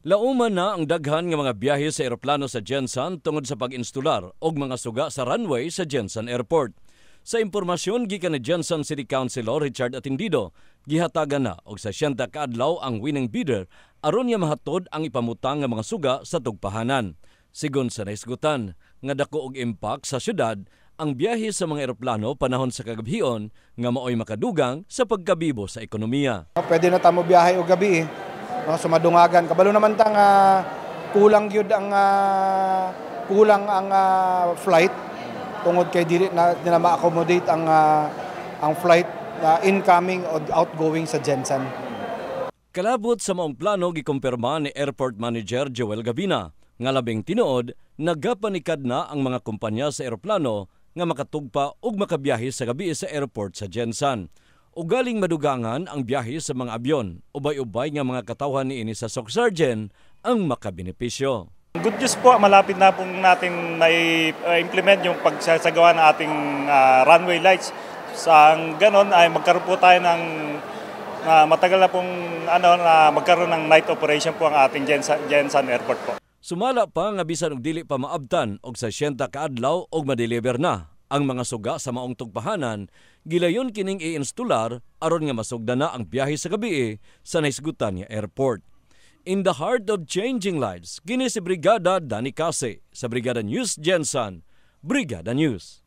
Lauman na ang daghan nga mga biyahe sa eroplano sa Jensan tungod sa pag-instular og mga suga sa runway sa Jensan Airport. Sa impormasyon gikan ni Jensan City Councilor Richard Atindido, gihatagan na og sa siyenta kaadlaw ang winning bidder aron niya mahatod ang ipamutang nga mga suga sa tugpahanan. Sigon sa naisgutan, nga dako og impact sa syudad ang biyahe sa mga eroplano panahon sa kagabhion nga maoy makadugang sa pagkabibo sa ekonomiya. Pwede na tamo biyahe og gabi eh no sumadungagan kabalo naman tang uh, kulang gyud ang uh, kulang ang uh, flight tungod kay dili na nila ma-accommodate ang uh, ang flight uh, incoming o outgoing sa Jensen. Kalabot sa maong plano gikumpirma ni Airport Manager Joel Gabina nga labing tinuod nagapanikad na ang mga kumpanya sa eroplano nga makatugpa ug makabiyahe sa gabi sa airport sa Jensen. Ugaling madugangan ang biyahe sa mga abyon. Ubay-ubay nga mga katawhan ni ini sa SOC Surgeon ang makabenepisyo. Good news po, malapit na pong natin na-implement uh, yung pagsasagawa ng ating uh, runway lights. Sa ang ganon ay magkaroon po tayo ng uh, matagal na pong ano, na magkaroon ng night operation po ang ating Jensan, Jensan Airport po. Sumala pa nga bisan og dili pa maabtan og sa 60 kaadlaw og madeliver na ang mga suga sa maong tugpahanan, gilayon kining iinstular aron nga masugda na ang biyahe sa gabi eh, sa naisgutan niya airport. In the heart of changing lives, gini si Brigada Dani Kase sa Brigada News Jensen, Brigada News.